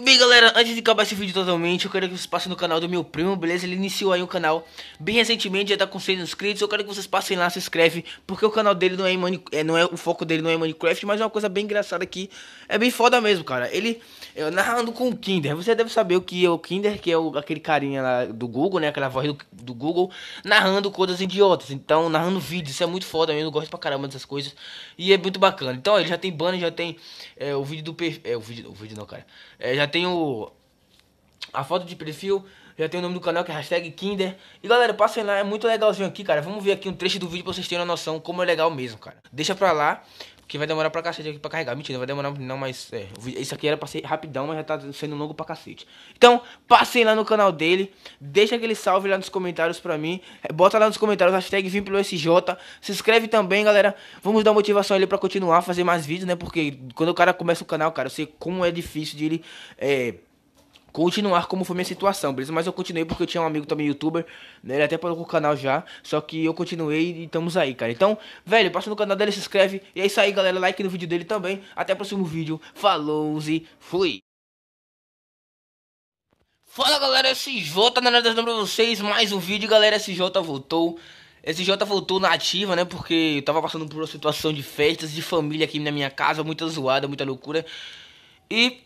E bem galera, antes de acabar esse vídeo totalmente, eu quero que vocês passem no canal do meu primo, beleza? Ele iniciou aí o um canal bem recentemente, já tá com 100 inscritos, eu quero que vocês passem lá, se inscreve, porque o canal dele não é, Mine... é, não é o foco dele não é Minecraft, mas é uma coisa bem engraçada aqui, é bem foda mesmo, cara. Ele narrando com o Kinder, você deve saber o que é o Kinder, que é o, aquele carinha lá do Google, né? Aquela voz do, do Google, narrando coisas idiotas, então, narrando vídeos, isso é muito foda mesmo, eu gosto pra caramba dessas coisas, e é muito bacana. Então, ó, ele já tem banner, já tem é, o vídeo do... Per... É, o vídeo, o vídeo não, cara. É, já tem o a foto de perfil, já tem o nome do canal que é hashtag Kinder. E galera, passem lá, é muito legalzinho aqui, cara. Vamos ver aqui um trecho do vídeo pra vocês terem uma noção como é legal mesmo, cara. Deixa pra lá. Que vai demorar pra cacete aqui pra carregar. Mentira, vai demorar não, mas. É, isso aqui era pra ser rapidão, mas já tá sendo longo pra cacete. Então, passem lá no canal dele. Deixa aquele salve lá nos comentários pra mim. É, bota lá nos comentários hashtag Vim pelo SJ. Se inscreve também, galera. Vamos dar motivação ali pra continuar, fazer mais vídeos, né? Porque quando o cara começa o canal, cara, eu sei como é difícil de ele. É, continuar como foi minha situação, beleza? Mas eu continuei porque eu tinha um amigo também youtuber, né? Ele até parou o canal já, só que eu continuei e estamos aí, cara. Então, velho, passa no canal dele, se inscreve. E é isso aí, galera. Like no vídeo dele também. Até o próximo vídeo. Falou e fui! Fala, galera. SJ tá na nada pra vocês. Mais um vídeo, galera. SJ voltou. SJ voltou na ativa, né? Porque eu tava passando por uma situação de festas, de família aqui na minha casa. Muita zoada, muita loucura. E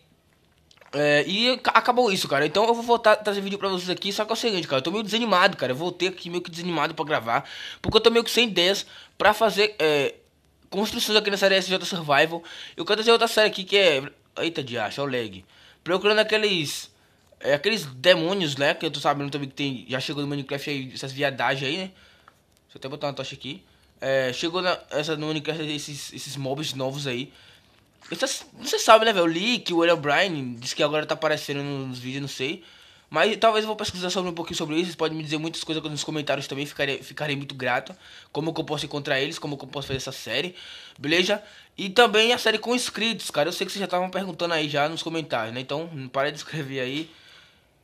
é, e acabou isso, cara. Então eu vou voltar trazer vídeo pra vocês aqui. Só que é o seguinte, cara. Eu tô meio desanimado, cara. Eu voltei aqui meio que desanimado pra gravar. Porque eu tô meio que sem ideias pra fazer é, construções aqui na série SJ Survival. Eu quero trazer outra série aqui que é. Eita de acha, o lag. Procurando aqueles. É, aqueles demônios, né? Que eu tô sabendo também que tem. Já chegou no Minecraft aí, essas viadagens aí, né? Deixa eu até botar uma tocha aqui. É, chegou na, essa, no Minecraft esses, esses mobs novos aí. Você, sabe, né, velho? Eu li que o William Bryan disse que agora tá aparecendo nos vídeos, não sei. Mas talvez eu vou pesquisar sobre um pouquinho sobre isso. Vocês podem me dizer muitas coisas nos comentários também. Ficarei, ficarei muito grato. Como que eu posso encontrar eles, como que eu posso fazer essa série. Beleza? E também a série com inscritos, cara. Eu sei que vocês já estavam perguntando aí já nos comentários, né? Então, para de escrever aí.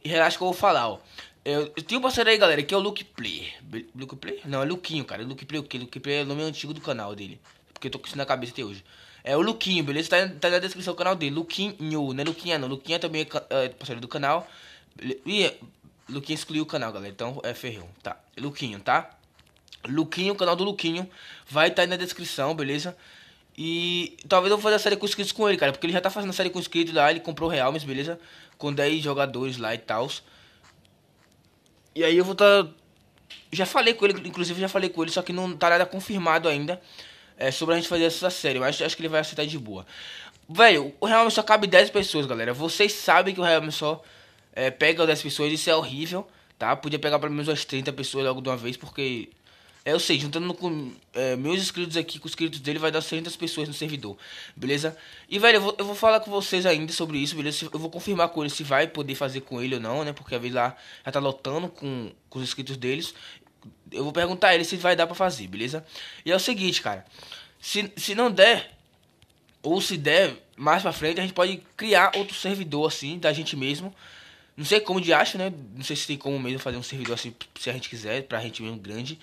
E relaxa que eu vou falar, ó. Eu, eu tenho um parceiro aí, galera, que é o Luke Play. Luke Play? Não, é Luquinho, cara. Luke Play o quê? Luke Play é o nome antigo do canal dele. Porque eu tô com isso na cabeça até hoje. É o Luquinho, beleza? Tá, tá na descrição do canal dele. Luquinho, né? Luquinha não. Luquinha é também é, é, parceiro do canal. E Luquinho excluiu o canal, galera. Então é ferrão, tá? Luquinho, tá? Luquinho, o canal do Luquinho. Vai estar tá aí na descrição, beleza? E talvez eu vou fazer a série com inscritos com ele, cara. Porque ele já tá fazendo a série com inscritos lá. Ele comprou real, Realmes, beleza? Com 10 jogadores lá e tal. E aí eu vou tá. Já falei com ele, inclusive já falei com ele, só que não tá nada confirmado ainda é, sobre a gente fazer essa série. Eu acho, acho que ele vai aceitar de boa. Velho, o realmente só cabe 10 pessoas, galera. Vocês sabem que o realmente só é, pega 10 pessoas, isso é horrível, tá? Podia pegar pelo menos umas 30 pessoas logo de uma vez, porque. É, eu sei, juntando com é, meus inscritos aqui, com os inscritos dele, vai dar 300 pessoas no servidor, beleza? E, velho, eu vou, eu vou falar com vocês ainda sobre isso, beleza? Eu vou confirmar com ele se vai poder fazer com ele ou não, né? Porque a vez lá já tá lotando com, com os inscritos deles. Eu vou perguntar a ele se vai dar pra fazer, beleza? E é o seguinte, cara. Se, se não der, ou se der, mais pra frente a gente pode criar outro servidor assim, da gente mesmo. Não sei como de acha, né? Não sei se tem como mesmo fazer um servidor assim, se a gente quiser, pra gente mesmo grande.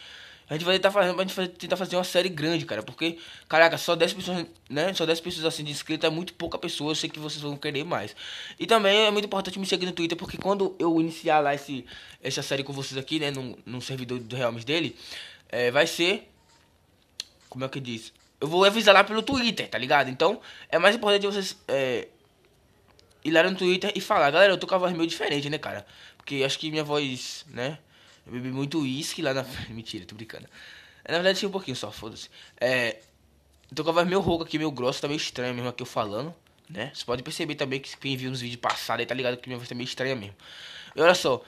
A gente vai tentar fazer, vai tentar fazer uma série grande, cara. Porque, caraca, só 10 pessoas, né? Só 10 pessoas assim de inscrita é muito pouca pessoa. Eu sei que vocês vão querer mais. E também é muito importante me seguir no Twitter, porque quando eu iniciar lá esse, essa série com vocês aqui, né? Num, num servidor do Realms dele, é, vai ser. Como é que diz? Eu vou avisar lá pelo Twitter, tá ligado? Então, é mais importante vocês. É, ir lá no Twitter e falar, galera, eu tô com a voz meio diferente, né, cara? Porque acho que minha voz, né? Eu bebi muito uísque lá na. Mentira, tô brincando. É, na verdade, tinha um pouquinho só, foda-se. É. Tô com a voz meio rouca aqui, meio grossa, tá meio estranha mesmo aqui eu falando, né? Você pode perceber também que quem viu nos vídeos passados aí tá ligado que minha voz tá meio estranha mesmo. E olha só.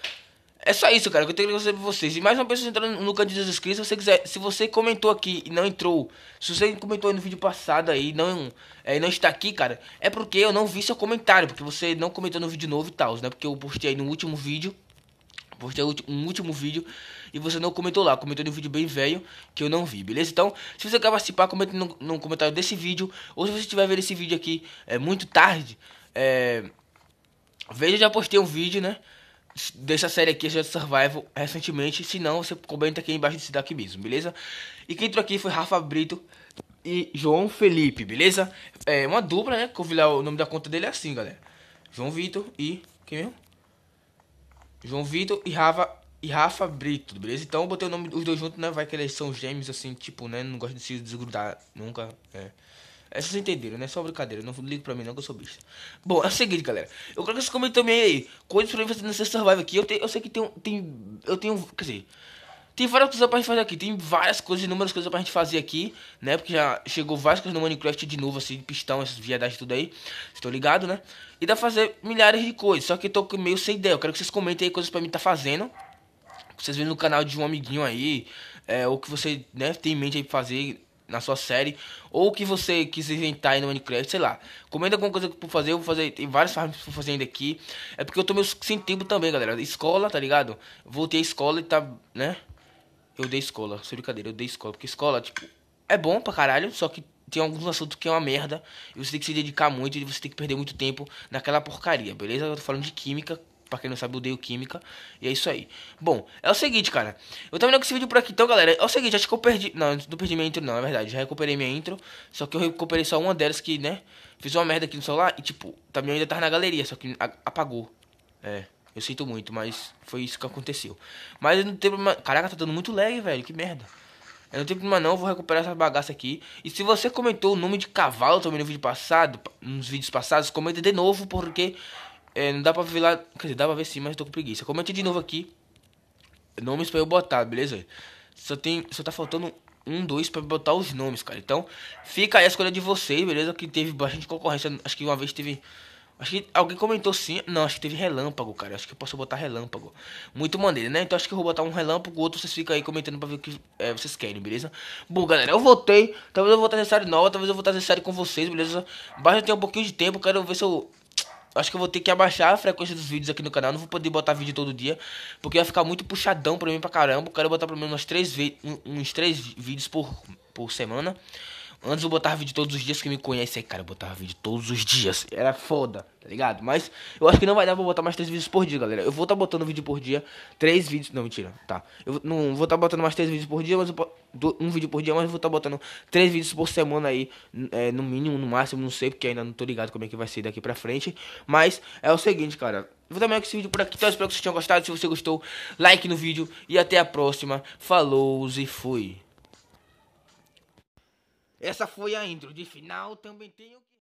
É só isso, cara, que eu tenho que dizer pra vocês. E mais uma pessoa entrando no canto de Jesus Cristo, se você quiser, se você comentou aqui e não entrou, se você comentou aí no vídeo passado aí não, é, não está aqui, cara, é porque eu não vi seu comentário, porque você não comentou no vídeo novo e tal, né? Porque eu postei aí no último vídeo, postei um último vídeo e você não comentou lá. Comentou de um vídeo bem velho que eu não vi, beleza? Então, se você quer participar, comente no, no comentário desse vídeo. Ou se você estiver vendo esse vídeo aqui é, muito tarde, é, veja, eu já postei um vídeo, né? Dessa série aqui, Jet Survival, recentemente. Se não, você comenta aqui embaixo desse daqui mesmo, beleza? E quem entrou aqui foi Rafa Brito e João Felipe, beleza? É uma dupla, né? Que eu o nome da conta dele é assim, galera. João Vitor e. Quem mesmo? João Vitor e Rafa, e Rafa Brito, beleza? Então eu botei o nome dos dois juntos, né? Vai que eles são gêmeos, assim, tipo, né? Não gosto de se desgrudar nunca, é. É, vocês entenderam, né? Só brincadeira. Não ligo pra mim, não, que eu sou bicho. Bom, é o seguinte, galera. Eu quero que vocês comentem também aí. Coisas pra mim fazer nessa survival aqui. Eu, te, eu sei que tem, tem. Eu tenho. Quer dizer, tem várias coisas pra gente fazer aqui. Tem várias coisas, inúmeras coisas pra gente fazer aqui, né? Porque já chegou várias coisas no Minecraft de novo, assim, pistão, essas viadagens tudo aí. Estou ligado, né? E dá pra fazer milhares de coisas. Só que eu tô meio sem ideia. Eu quero que vocês comentem aí coisas pra mim tá fazendo. vocês vendo no canal de um amiguinho aí. É, ou que você, né, tem em mente aí pra fazer na sua série, ou que você quis inventar aí no Minecraft, sei lá. Comenta alguma coisa pra fazer, eu vou fazer, tem várias formas pra fazer ainda aqui. É porque eu tô meio sem tempo também, galera. Escola, tá ligado? Voltei à escola e tá, né? Eu dei escola, sem brincadeira, eu dei escola. Porque escola, tipo, é bom pra caralho, só que tem alguns assuntos que é uma merda. E você tem que se dedicar muito e você tem que perder muito tempo naquela porcaria, beleza? Eu tô falando de química. Pra quem não sabe, eu odeio química. E é isso aí. Bom, é o seguinte, cara. Eu terminei com esse vídeo por aqui. Então, galera, é o seguinte. Acho que eu perdi... Não, não perdi minha intro, não. É verdade. Já recuperei minha intro. Só que eu recuperei só uma delas que, né? Fiz uma merda aqui no celular. E, tipo, também ainda tá na galeria. Só que apagou. É. Eu sinto muito, mas foi isso que aconteceu. Mas eu não tenho problema. Caraca, tá dando muito lag, velho. Que merda. Eu não tenho problema não, vou recuperar essa bagaça aqui. E se você comentou o nome de cavalo também no vídeo passado, nos vídeos passados, comenta de novo, porque é, não dá pra ver lá. Quer dizer, dá pra ver sim, mas eu tô com preguiça. Comente de novo aqui. Nomes pra eu botar, beleza? Só tem. Só tá faltando um, dois pra botar os nomes, cara. Então, fica aí a escolha de vocês, beleza? Que teve bastante concorrência. Acho que uma vez teve. Acho que alguém comentou sim. Não, acho que teve relâmpago, cara. Acho que eu posso botar relâmpago. Muito maneiro, né? Então acho que eu vou botar um relâmpago, outro vocês ficam aí comentando pra ver o que é, vocês querem, beleza? Bom, galera, eu voltei. Talvez eu vou trazer série nova, talvez eu vou trazer série com vocês, beleza? Basta ter um pouquinho de tempo, quero ver se eu... Acho que eu vou ter que abaixar a frequência dos vídeos aqui no canal. Não vou poder botar vídeo todo dia. Porque vai ficar muito puxadão pra mim pra caramba. Quero botar pelo menos umas três, uns três vídeos por, por semana. Antes eu botava vídeo todos os dias, que me conhece aí, cara, eu botava vídeo todos os dias. Era foda, tá ligado? Mas eu acho que não vai dar pra botar mais três vídeos por dia, galera. Eu vou estar tá botando vídeo por dia, três vídeos. Não, mentira, tá. Eu não vou estar tá botando mais três vídeos por dia, mas eu, um vídeo por dia, mas eu vou estar tá botando três vídeos por semana aí, é, no mínimo, no máximo, não sei, porque ainda não tô ligado como é que vai ser daqui pra frente. Mas é o seguinte, cara. Vou terminar com esse vídeo por aqui, então eu espero que vocês tenham gostado. Se você gostou, like no vídeo e até a próxima. Falou e fui. Essa foi a intro. De final também tenho que.